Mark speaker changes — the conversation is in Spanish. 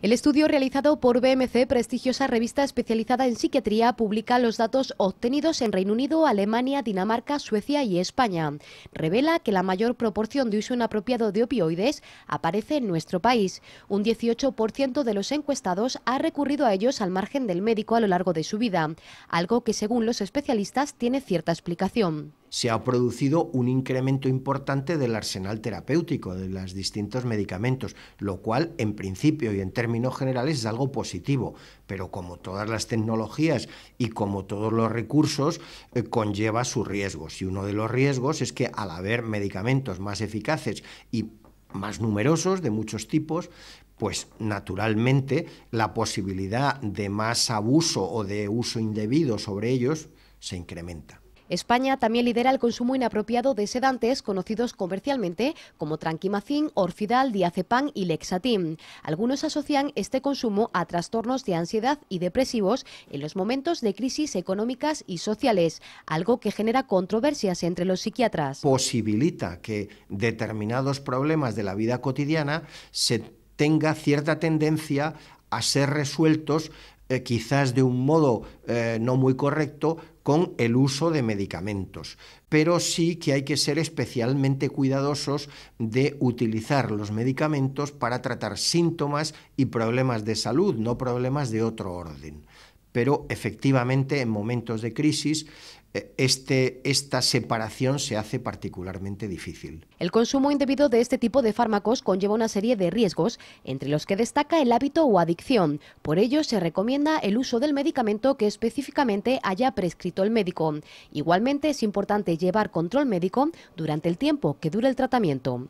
Speaker 1: El estudio realizado por BMC, prestigiosa revista especializada en psiquiatría, publica los datos obtenidos en Reino Unido, Alemania, Dinamarca, Suecia y España. Revela que la mayor proporción de uso inapropiado de opioides aparece en nuestro país. Un 18% de los encuestados ha recurrido a ellos al margen del médico a lo largo de su vida, algo que según los especialistas tiene cierta explicación
Speaker 2: se ha producido un incremento importante del arsenal terapéutico, de los distintos medicamentos, lo cual en principio y en términos generales es algo positivo, pero como todas las tecnologías y como todos los recursos, eh, conlleva sus riesgos. Y uno de los riesgos es que al haber medicamentos más eficaces y más numerosos, de muchos tipos, pues naturalmente la posibilidad de más abuso o de uso indebido sobre ellos se incrementa.
Speaker 1: España también lidera el consumo inapropiado de sedantes conocidos comercialmente como tranquimacín, orfidal, diazepam y lexatín. Algunos asocian este consumo a trastornos de ansiedad y depresivos en los momentos de crisis económicas y sociales, algo que genera controversias entre los psiquiatras.
Speaker 2: Posibilita que determinados problemas de la vida cotidiana se tenga cierta tendencia a ser resueltos eh, quizás de un modo eh, no muy correcto, con el uso de medicamentos. Pero sí que hay que ser especialmente cuidadosos de utilizar los medicamentos para tratar síntomas y problemas de salud, no problemas de otro orden pero efectivamente en momentos de crisis eh, este, esta separación se hace particularmente difícil.
Speaker 1: El consumo indebido de este tipo de fármacos conlleva una serie de riesgos, entre los que destaca el hábito o adicción. Por ello, se recomienda el uso del medicamento que específicamente haya prescrito el médico. Igualmente, es importante llevar control médico durante el tiempo que dure el tratamiento.